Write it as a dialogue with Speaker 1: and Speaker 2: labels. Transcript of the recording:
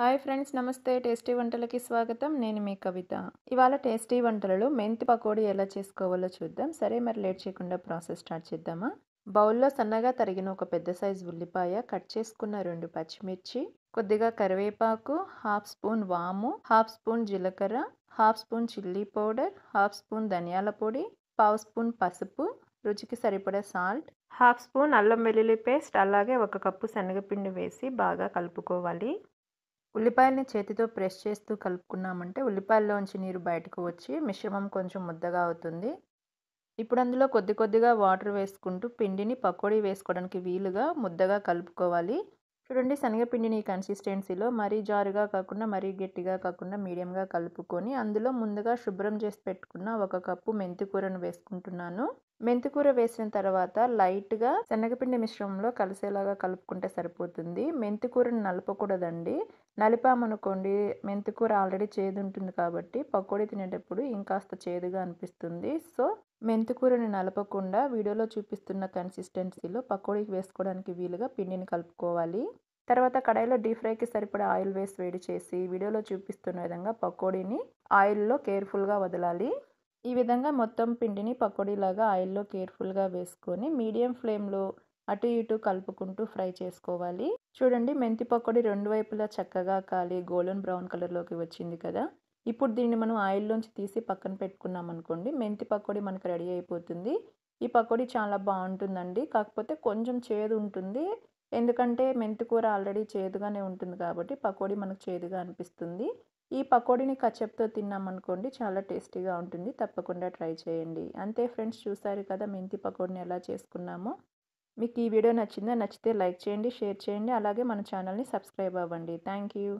Speaker 1: hi friends నమస్తే tasty వంటలకి స్వాగతం నేను మీ కవిత ఇవాళ టేస్టీ వంటలలో మెంతి పకోడీ ఎలా చేసుకోవాలో చూద్దాం సరే మరి లేట్ చేయకుండా ప్రాసెస్ స్టార్ట్ చేద్దామా బౌల్లో సన్నగా తరిగిన ఒక పెద్ద సైజు ఉల్లిపాయ కట్ చేసుకున్న రెండు పచ్చిమిర్చి కొద్దిగా కరివేపాకు హాఫ్ స్పూన్ వాము హాఫ్ స్పూన్ జీలకర్ర half spoon chilli powder half spoon ధనియాల పొడి పావు స్పూన్ పసుపు రుచికి సరిపడే సాల్ట్ హాఫ్ స్పూన్ అల్లం వెల్లుల్లి పేస్ట్ అలాగే ఒక కప్పు శనగపిండి వేసి బాగా కలుపుకోవాలి ఉల్లిపాయల్ని చేతితో ప్రెస్ చేస్తూ కలుపుకున్నామంటే ఉల్లిపాయల్లోంచి నీరు బయటకు వచ్చి మిశ్రమం కొంచెం ముద్దగా అవుతుంది ఇప్పుడు అందులో కొద్ది కొద్దిగా వాటర్ వేసుకుంటూ పిండిని పకోడీ వేసుకోవడానికి వీలుగా ముద్దగా కలుపుకోవాలి చూడండి శనగపిండిని కన్సిస్టెన్సీలో మరీ జారుగా కాకుండా మరీ గట్టిగా కాకుండా మీడియంగా కలుపుకొని అందులో ముందుగా శుభ్రం చేసి పెట్టుకున్న ఒక కప్పు మెంతికూరను వేసుకుంటున్నాను మెంతికూర వేసిన తర్వాత లైట్గా శనగపిండి మిశ్రమంలో కలిసేలాగా కలుపుకుంటే సరిపోతుంది మెంతికూరను నలపకూడదండి నలిపామనుకోండి మెంతికూర ఆల్రెడీ చేదు ఉంటుంది కాబట్టి పకోడీ తినేటప్పుడు ఇంకాస్త చేదుగా అనిపిస్తుంది సో మెంతికూరని నలపకుండా వీడియోలో చూపిస్తున్న కన్సిస్టెన్సీలో పకోడీకి వేసుకోవడానికి వీలుగా పిండిని కలుపుకోవాలి తర్వాత కడాయిలో డీప్ ఫ్రైకి సరిపడే ఆయిల్ వేసి వేడి చేసి వీడియోలో చూపిస్తున్న విధంగా పకోడీని ఆయిల్లో కేర్ఫుల్గా వదలాలి ఈ విధంగా మొత్తం పిండిని పకోడీలాగా ఆయిల్లో కేర్ఫుల్గా వేసుకొని మీడియం ఫ్లేమ్లో అటు ఇటు కలుపుకుంటూ ఫ్రై చేసుకోవాలి చూడండి మెంతి పకోడీ రెండు వైపులా చక్కగా కాలి గోల్డెన్ బ్రౌన్ కలర్లోకి వచ్చింది కదా ఇప్పుడు దీన్ని మనం ఆయిల్లోంచి తీసి పక్కన పెట్టుకున్నాం అనుకోండి మెంతి పకోడీ మనకు రెడీ అయిపోతుంది ఈ పకోడీ చాలా బాగుంటుందండి కాకపోతే కొంచెం చేదు ఉంటుంది ఎందుకంటే మెంతి కూర ఆల్రెడీ చేదుగానే ఉంటుంది కాబట్టి పకోడీ మనకు చేదుగా అనిపిస్తుంది ఈ పకోడీని కచప్తో తిన్నామనుకోండి చాలా టేస్టీగా ఉంటుంది తప్పకుండా ట్రై చేయండి అంతే ఫ్రెండ్స్ చూసారు కదా మెంతి పకోడీని ఎలా చేసుకున్నామో మీకు ఈ వీడియో నచ్చిందా నచ్చితే లైక్ చేయండి షేర్ చేయండి అలాగే మన ఛానల్ని సబ్స్క్రైబ్ అవ్వండి థ్యాంక్ యూ